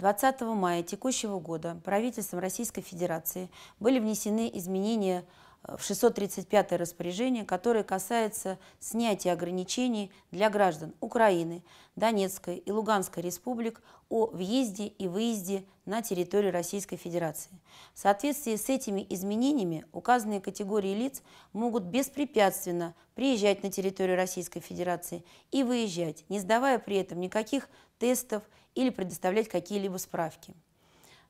20 мая текущего года правительством Российской Федерации были внесены изменения Э, в 635 распоряжение, которое касается снятия ограничений для граждан Украины, Донецкой и Луганской республик о въезде и выезде на территорию Российской Федерации. В соответствии с этими изменениями указанные категории лиц могут беспрепятственно приезжать на территорию Российской Федерации и выезжать, не сдавая при этом никаких тестов или предоставлять какие-либо справки.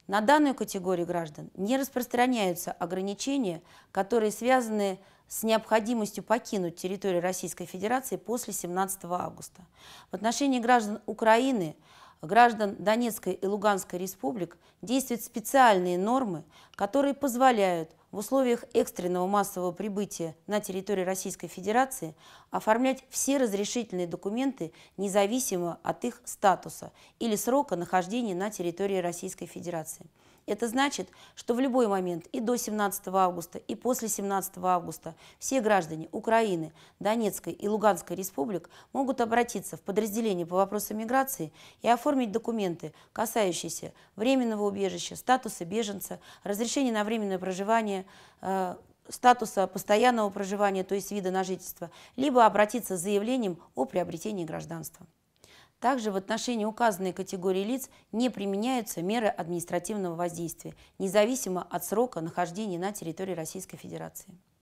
На данную категорию граждан не распространяются ограничения, которые связаны с необходимостью покинуть территорию Российской Федерации после 17 августа. В отношении граждан Украины, граждан Донецкой и Луганской республик действуют специальные нормы, которые позволяют в условиях экстренного массового прибытия на территории Российской Федерации оформлять все разрешительные документы независимо от их статуса или срока нахождения на территории Российской Федерации – это значит, что в любой момент и до 17 августа, и после 17 августа все граждане Украины, Донецкой и Луганской республик могут обратиться в подразделение по вопросам миграции и оформить документы, касающиеся временного убежища, статуса беженца, разрешения на временное проживание, э, статуса постоянного проживания, то есть вида на жительство, либо обратиться с заявлением о приобретении гражданства. Также в отношении указанной категории лиц не применяются меры административного воздействия, независимо от срока нахождения на территории Российской Федерации.